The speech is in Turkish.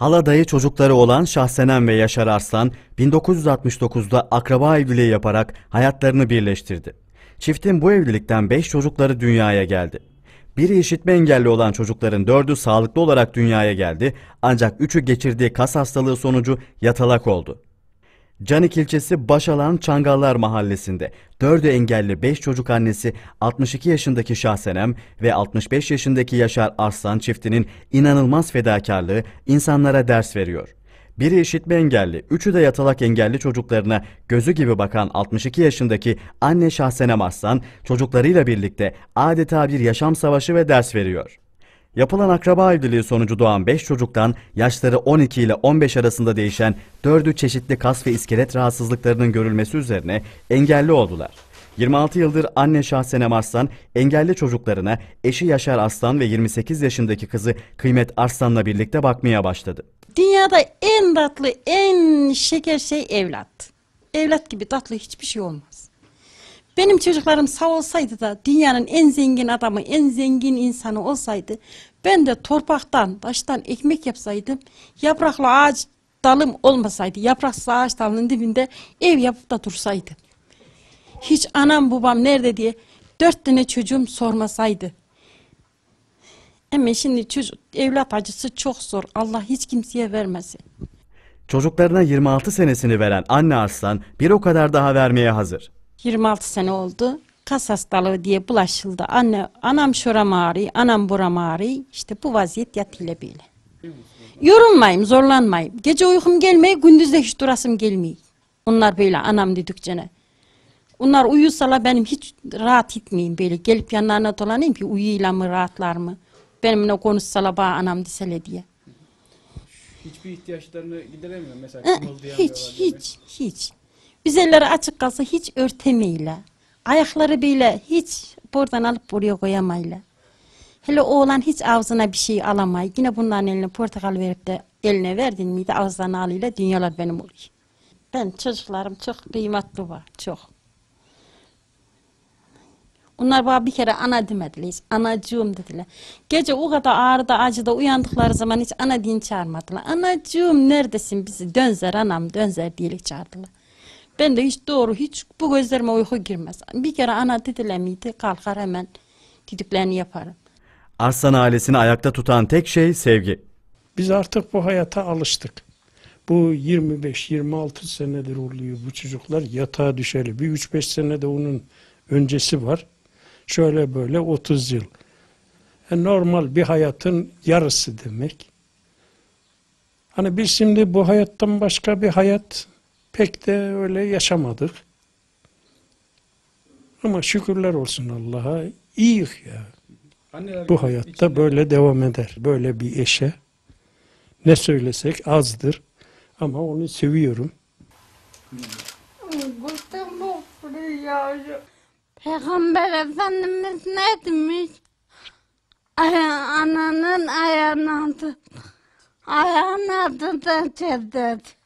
Hala dayı çocukları olan Şahsenem ve Yaşar Arslan 1969'da akraba evliliği yaparak hayatlarını birleştirdi. Çiftin bu evlilikten 5 çocukları dünyaya geldi. Biri işitme engelli olan çocukların dördü sağlıklı olarak dünyaya geldi ancak üçü geçirdiği kas hastalığı sonucu yatalak oldu. Canik ilçesi Başalan Çangallar mahallesinde 4'ü engelli 5 çocuk annesi 62 yaşındaki Şahsenem ve 65 yaşındaki Yaşar Arslan çiftinin inanılmaz fedakarlığı insanlara ders veriyor. Biri işitme engelli, üçü de yatalak engelli çocuklarına gözü gibi bakan 62 yaşındaki anne Şahsenem Arslan çocuklarıyla birlikte adeta bir yaşam savaşı ve ders veriyor. Yapılan akraba evliliği sonucu doğan 5 çocuktan yaşları 12 ile 15 arasında değişen 4'ü çeşitli kas ve iskelet rahatsızlıklarının görülmesi üzerine engelli oldular. 26 yıldır anne Şahsenem Arslan engelli çocuklarına eşi Yaşar Arslan ve 28 yaşındaki kızı Kıymet Arslan'la birlikte bakmaya başladı. Dünyada en tatlı, en şeker şey evlat. Evlat gibi tatlı hiçbir şey olmaz. Benim çocuklarım sağ olsaydı da dünyanın en zengin adamı, en zengin insanı olsaydı ben de torpaktan, taştan ekmek yapsaydım, yapraklı ağaç dalım olmasaydı, yapraksız ağaç dalının dibinde ev yapıp da dursaydı. Hiç anam babam nerede diye dört tane çocuğum sormasaydı. Ama şimdi çocuk, evlat acısı çok zor. Allah hiç kimseye vermesin. Çocuklarına 26 senesini veren anne Arslan bir o kadar daha vermeye hazır. 26 sene oldu. Kas hastalığı diye bulaşıldı. Anne, anam şoram ağrıyor, anam buram ağrıyor. İşte bu vaziyet yatıyla böyle. Yorulmayayım, zorlanmayayım. Gece uykum gelmeyi, gündüzde hiç durasım gelmiyor. Onlar böyle anam dedikçe ne. Onlar uyusala benim hiç rahat etmeyeyim böyle. Gelip yanlarına dolanayım ki uyuyla mı rahatlar mı? Benimle konuşsala bana anam desele diye. Hiçbir ihtiyaçlarını gideremiyor mesela. Hiç, hiç, hiç, hiç. Üzeleri açık kalsa hiç örtemeyle. Ayakları bile hiç buradan alıp buraya koyamayla. Hele oğlan hiç ağzına bir şey alamay. Yine bunların eline portakal verip de eline verdin miydi ağızdan alıyla dünyalar benim oluyor. Ben çocuklarım çok kıymetli var, çok. Onlar bana bir kere ana demediler, anacığım dediler. Gece o kadar ağrıda acıda uyandıkları zaman hiç ana din çağırmadılar. Anacığım neredesin bizi? Dönzer anam, dönzer diyelik çağırdılar. Ben de hiç doğru hiç bu gözlerime uyku girmez. Bir kere ana titilemiydi kalkar hemen didiklerini yaparım. Arslan ailesini ayakta tutan tek şey sevgi. Biz artık bu hayata alıştık. Bu 25-26 senedir oluyor bu çocuklar yatağa düşeli. Bir 3-5 senede onun öncesi var. Şöyle böyle 30 yıl. E normal bir hayatın yarısı demek. Hani biz şimdi bu hayattan başka bir hayat pek de öyle yaşamadık. Ama şükürler olsun Allah'a iyiyiz ya. Anneler Bu hayatta böyle devam eder. Böyle bir eşe ne söylesek azdır ama onu seviyorum. Peygamber Efendimiz ne demiş? Ananın ayağının ayağını ayağının da cennet.